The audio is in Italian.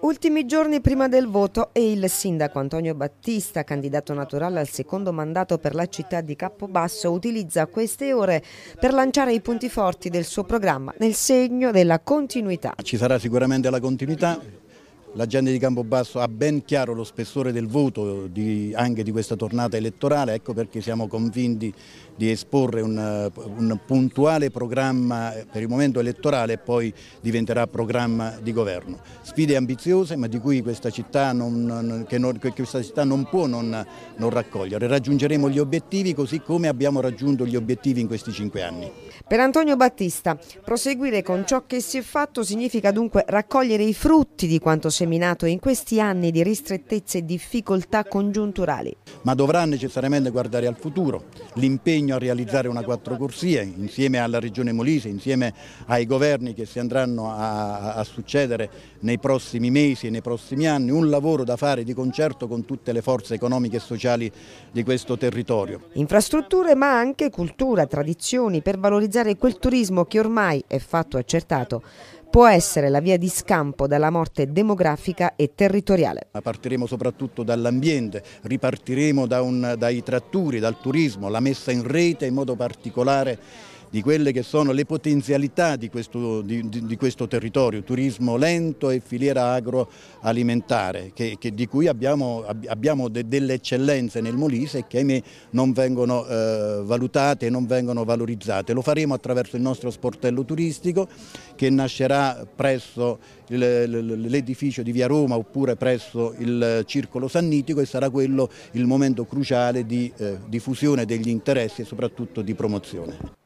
Ultimi giorni prima del voto e il sindaco Antonio Battista, candidato naturale al secondo mandato per la città di Capobasso, utilizza queste ore per lanciare i punti forti del suo programma nel segno della continuità. Ci sarà sicuramente la continuità, la gente di Campobasso ha ben chiaro lo spessore del voto di, anche di questa tornata elettorale, ecco perché siamo convinti di esporre un, un puntuale programma per il momento elettorale e poi diventerà programma di governo. Sfide ambiziose ma di cui questa città non, che non, che questa città non può non, non raccogliere. Raggiungeremo gli obiettivi così come abbiamo raggiunto gli obiettivi in questi cinque anni. Per Antonio Battista, proseguire con ciò che si è fatto significa dunque raccogliere i frutti di quanto si è seminato in questi anni di ristrettezze e difficoltà congiunturali. Ma dovrà necessariamente guardare al futuro, l'impegno a realizzare una quattro corsie insieme alla Regione Molise, insieme ai governi che si andranno a, a succedere nei prossimi mesi e nei prossimi anni, un lavoro da fare di concerto con tutte le forze economiche e sociali di questo territorio. Infrastrutture ma anche cultura, tradizioni per valorizzare quel turismo che ormai è fatto accertato può essere la via di scampo dalla morte demografica e territoriale. Partiremo soprattutto dall'ambiente, ripartiremo da un, dai tratturi, dal turismo, la messa in rete in modo particolare di quelle che sono le potenzialità di questo, di, di questo territorio, turismo lento e filiera agroalimentare, che, che di cui abbiamo, abbiamo de, delle eccellenze nel Molise che ahimè non vengono eh, valutate e non vengono valorizzate. Lo faremo attraverso il nostro sportello turistico che nascerà presso l'edificio di Via Roma oppure presso il Circolo Sannitico e sarà quello il momento cruciale di eh, diffusione degli interessi e soprattutto di promozione.